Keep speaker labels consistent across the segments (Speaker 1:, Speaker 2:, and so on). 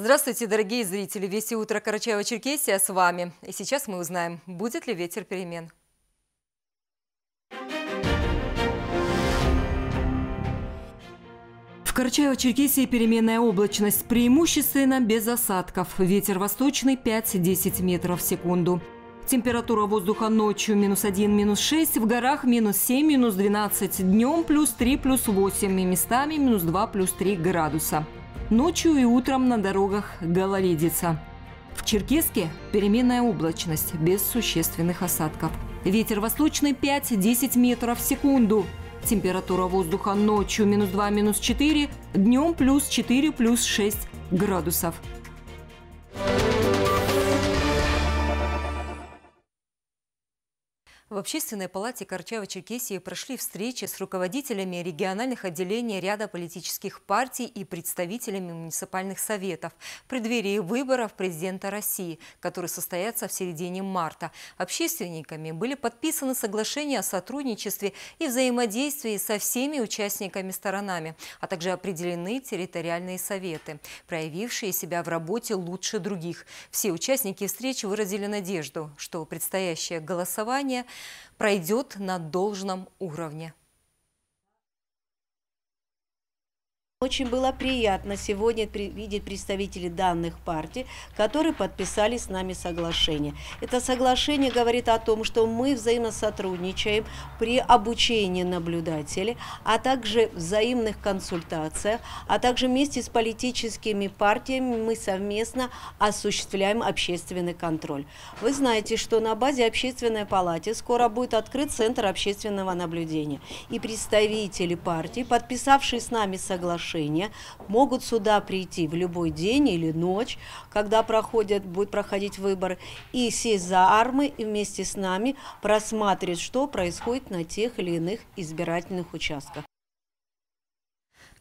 Speaker 1: Здравствуйте, дорогие зрители! Вести утро Карачаева-Черкесия с вами. И сейчас мы узнаем, будет ли ветер перемен. В Карачаево-Черкесии переменная облачность, преимущественно без осадков. Ветер восточный 5-10 метров в секунду. Температура воздуха ночью минус 1, минус 6, в горах минус 7, минус 12, днем плюс 3, плюс 8 и местами минус 2, плюс 3 градуса. Ночью и утром на дорогах гололедица. В Черкеске переменная облачность, без существенных осадков. Ветер восточный 5-10 метров в секунду. Температура воздуха ночью минус 2, минус 4, днем плюс 4, плюс 6 градусов. В Общественной палате Карчаева-Черкесии прошли встречи с руководителями региональных отделений ряда политических партий и представителями муниципальных советов в преддверии выборов президента России, которые состоятся в середине марта. Общественниками были подписаны соглашения о сотрудничестве и взаимодействии со всеми участниками сторонами, а также определены территориальные советы, проявившие себя в работе лучше других. Все участники встречи выразили надежду, что предстоящее голосование – пройдет на должном уровне.
Speaker 2: Очень было приятно сегодня видеть представителей данных партий, которые подписали с нами соглашение. Это соглашение говорит о том, что мы взаимосотрудничаем при обучении наблюдателей, а также взаимных консультациях, а также вместе с политическими партиями мы совместно осуществляем общественный контроль. Вы знаете, что на базе общественной палаты скоро будет открыт Центр общественного наблюдения. И представители партий, подписавшие с нами соглашение, отношения, могут сюда прийти в любой день или ночь, когда проходят, будет проходить выбор, и сесть за армы и вместе с нами просматривать, что происходит на тех или иных избирательных участках.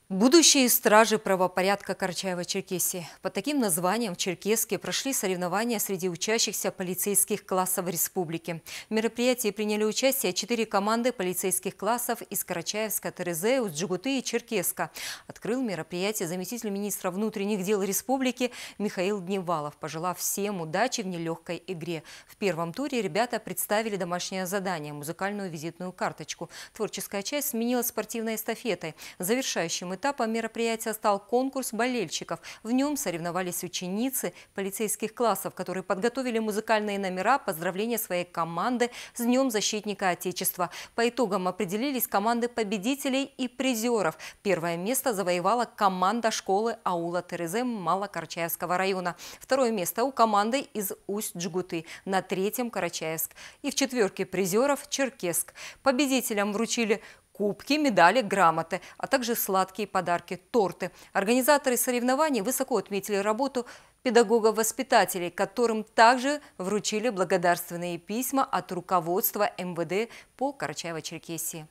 Speaker 2: Будущие стражи правопорядка Карачаева-Черкесии.
Speaker 1: Под таким названием в Черкеске прошли соревнования среди учащихся полицейских классов республики. В мероприятии приняли участие четыре команды полицейских классов из Карачаевска, Терезея, Уджигуты и Черкеска. Открыл мероприятие заместитель министра внутренних дел республики Михаил Дневалов, пожелав всем удачи в нелегкой игре. В первом туре ребята представили домашнее задание – музыкальную визитную карточку. Творческая часть сменилась спортивной эстафетой. Завершающим этапа мероприятия стал конкурс болельщиков. В нем соревновались ученицы полицейских классов, которые подготовили музыкальные номера поздравления своей команды с Днем защитника Отечества. По итогам определились команды победителей и призеров. Первое место завоевала команда школы аула Терезы Малокарачаевского района. Второе место у команды из Усть-Джгуты, на третьем – Карачаевск. И в четверке призеров – Черкесск. Победителям вручили кубки, медали, грамоты, а также сладкие подарки, торты. Организаторы соревнований высоко отметили работу педагогов-воспитателей, которым также вручили благодарственные письма от руководства МВД по Карачаево-Черкесии.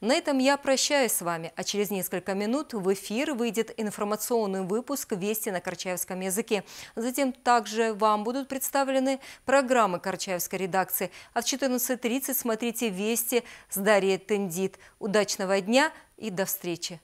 Speaker 1: На этом я прощаюсь с вами, а через несколько минут в эфир выйдет информационный выпуск «Вести на карачаевском языке». Затем также вам будут представлены программы карачаевской редакции. А в 14.30 смотрите «Вести» с Дарьей Тендит. Удачного дня и до встречи!